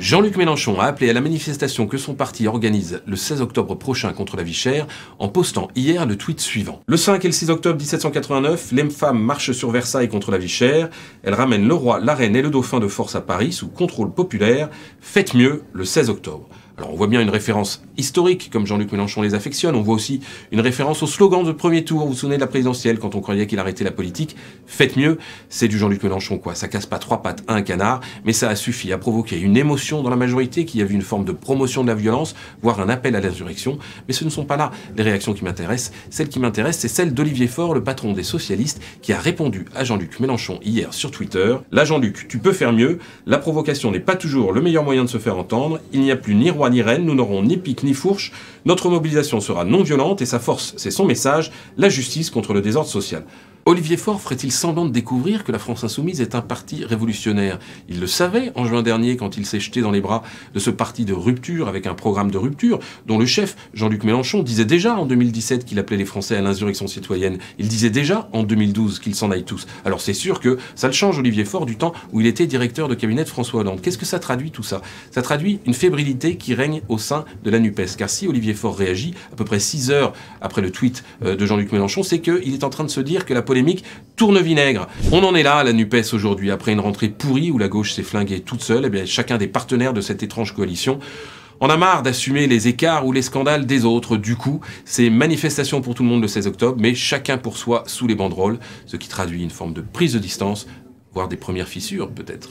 Jean-Luc Mélenchon a appelé à la manifestation que son parti organise le 16 octobre prochain contre la vie en postant hier le tweet suivant. Le 5 et le 6 octobre 1789, les femmes sur Versailles contre la vie chère. Elles ramènent le roi, la reine et le dauphin de force à Paris sous contrôle populaire. Faites mieux le 16 octobre. Alors on voit bien une référence historique, comme Jean-Luc Mélenchon les affectionne, on voit aussi une référence au slogan de premier tour, vous vous souvenez de la présidentielle, quand on croyait qu'il arrêtait la politique, faites mieux, c'est du Jean-Luc Mélenchon quoi, ça casse pas trois pattes à un canard, mais ça a suffi à provoquer une émotion dans la majorité qui a vu une forme de promotion de la violence, voire un appel à l'insurrection, mais ce ne sont pas là les réactions qui m'intéressent, celles qui m'intéressent c'est celle d'Olivier Faure, le patron des socialistes, qui a répondu à Jean-Luc Mélenchon hier sur Twitter, là Jean-Luc, tu peux faire mieux, la provocation n'est pas toujours le meilleur moyen de se faire entendre, il n'y a plus ni roi ni reine, nous n'aurons ni pique ni fourche, notre mobilisation sera non violente et sa force, c'est son message, la justice contre le désordre social. Olivier Faure ferait-il semblant de découvrir que la France insoumise est un parti révolutionnaire Il le savait en juin dernier quand il s'est jeté dans les bras de ce parti de rupture avec un programme de rupture dont le chef, Jean-Luc Mélenchon, disait déjà en 2017 qu'il appelait les Français à l'insurrection citoyenne. Il disait déjà en 2012 qu'ils s'en aillent tous. Alors c'est sûr que ça le change Olivier Faure du temps où il était directeur de cabinet de François Hollande. Qu'est-ce que ça traduit tout ça Ça traduit une fébrilité qui règne au sein de la NUPES. Car si Olivier Faure réagit à peu près 6 heures après le tweet euh, de Jean-Luc Mélenchon, c'est qu'il est en train de se dire que la politique tourne vinaigre. On en est là à la NUPES aujourd'hui, après une rentrée pourrie où la gauche s'est flinguée toute seule, et eh bien chacun des partenaires de cette étrange coalition en a marre d'assumer les écarts ou les scandales des autres. Du coup, c'est manifestation pour tout le monde le 16 octobre, mais chacun pour soi sous les banderoles, ce qui traduit une forme de prise de distance, voire des premières fissures peut-être.